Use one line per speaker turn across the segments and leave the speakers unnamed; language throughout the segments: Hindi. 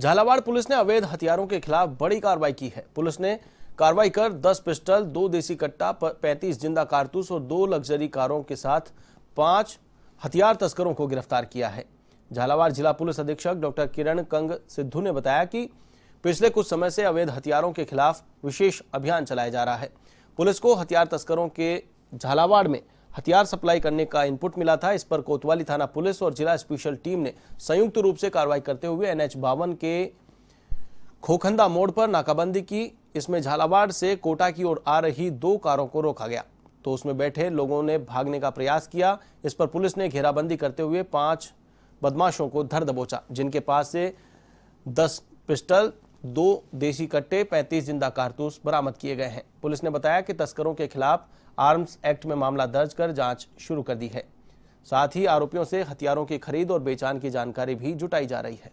झालावाड़ पुलिस ने अवैध हथियारों के खिलाफ बड़ी कार्रवाई की है पुलिस ने कार्रवाई कर 10 पिस्टल दो देसी कट्टा 35 जिंदा कारतूस और दो लग्जरी कारों के साथ पांच हथियार तस्करों को गिरफ्तार किया है झालावाड़ जिला पुलिस अधीक्षक डॉक्टर किरण कंग सिद्धू ने बताया कि पिछले कुछ समय से अवैध हथियारों के खिलाफ विशेष अभियान चलाया जा रहा है पुलिस को हथियार तस्करों के झालावाड़ में हथियार सप्लाई करने का इनपुट मिला था इस पर कोतवाली थाना पुलिस और जिला स्पेशल टीम ने संयुक्त रूप से कार्रवाई करते हुए एनएच बावन के खोखंदा मोड़ पर नाकाबंदी की इसमें झालावाड़ से कोटा की ओर आ रही दो कारों को रोका गया तो उसमें बैठे लोगों ने भागने का प्रयास किया इस पर पुलिस ने घेराबंदी करते हुए पांच बदमाशों को धर दबोचा जिनके पास से दस पिस्टल दो देशी कट्टे 35 जिंदा कारतूस बरामद किए गए हैं पुलिस ने बताया कि तस्करों के खिलाफ आर्म्स एक्ट में मामला दर्ज कर जांच शुरू कर दी है साथ ही आरोपियों से हथियारों की खरीद और बेचान की जानकारी भी जुटाई जा रही है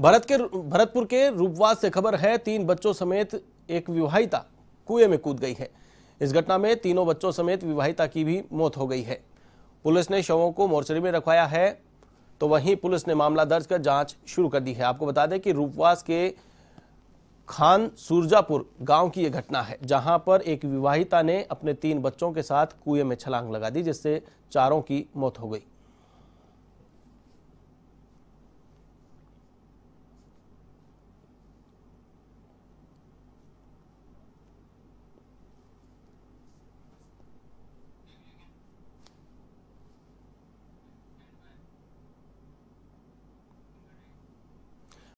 भरत के भरतपुर के रूपवास से खबर है तीन बच्चों समेत एक विवाहिता कुएं में कूद गई है इस घटना में तीनों बच्चों समेत विवाहिता की भी मौत हो गई है पुलिस ने शवों को मोर्चरी में रखवाया है तो वहीं पुलिस ने मामला दर्ज कर जांच शुरू कर दी है आपको बता दें कि रूपवास के खान सूरजापुर गांव की यह घटना है जहां पर एक विवाहिता ने अपने तीन बच्चों के साथ कुएं में छलांग लगा दी जिससे चारों की मौत हो गई